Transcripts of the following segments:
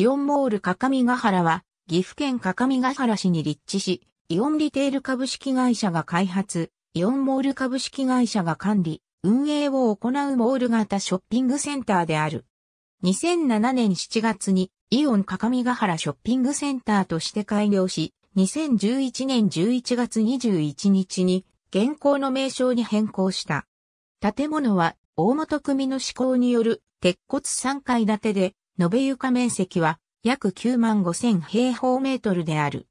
イオンモール各務原は、岐阜県各務原市に立地し、イオンリテール株式会社が開発、イオンモール株式会社が管理、運営を行うモール型ショッピングセンターである。2007年7月にイオン各務原ショッピングセンターとして開業し、2011年11月21日に現行の名称に変更した。建物は大本組の施行による鉄骨3階建てで延べ床面積は約9万5000平方メートルである。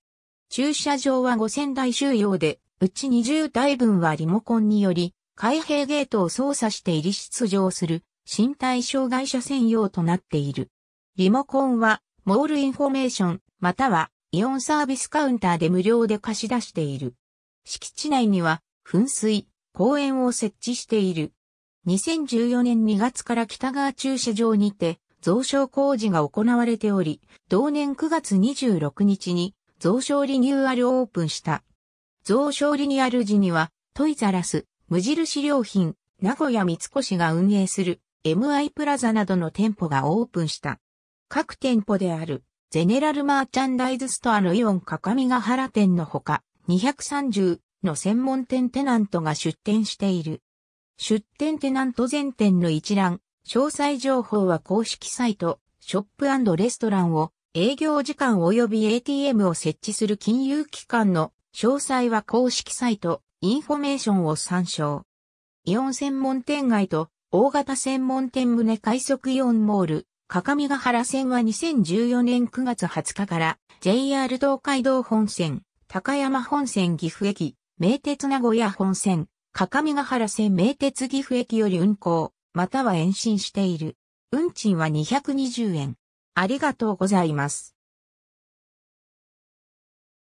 駐車場は5000台収容で、うち20台分はリモコンにより、開閉ゲートを操作して入り出場する身体障害者専用となっている。リモコンは、モールインフォメーション、または、イオンサービスカウンターで無料で貸し出している。敷地内には、噴水、公園を設置している。2014年2月から北側駐車場にて、増床工事が行われており、同年9月26日に増床リニューアルオープンした。増床リニューアル時には、トイザラス、無印良品、名古屋三越が運営する MI プラザなどの店舗がオープンした。各店舗であるゼネラルマーチャンダイズストアのイオン各務原店のほか230の専門店テナントが出店している。出店テナント全店の一覧、詳細情報は公式サイト、ショップレストランを、営業時間及び ATM を設置する金融機関の詳細は公式サイト、インフォメーションを参照。イオン専門店街と大型専門店胸快速イオンモール、各務原線は2014年9月20日から JR 東海道本線、高山本線岐阜駅、名鉄名古屋本線、各務原線名鉄岐阜駅より運行。または延伸している。運賃は220円。ありがとうございます。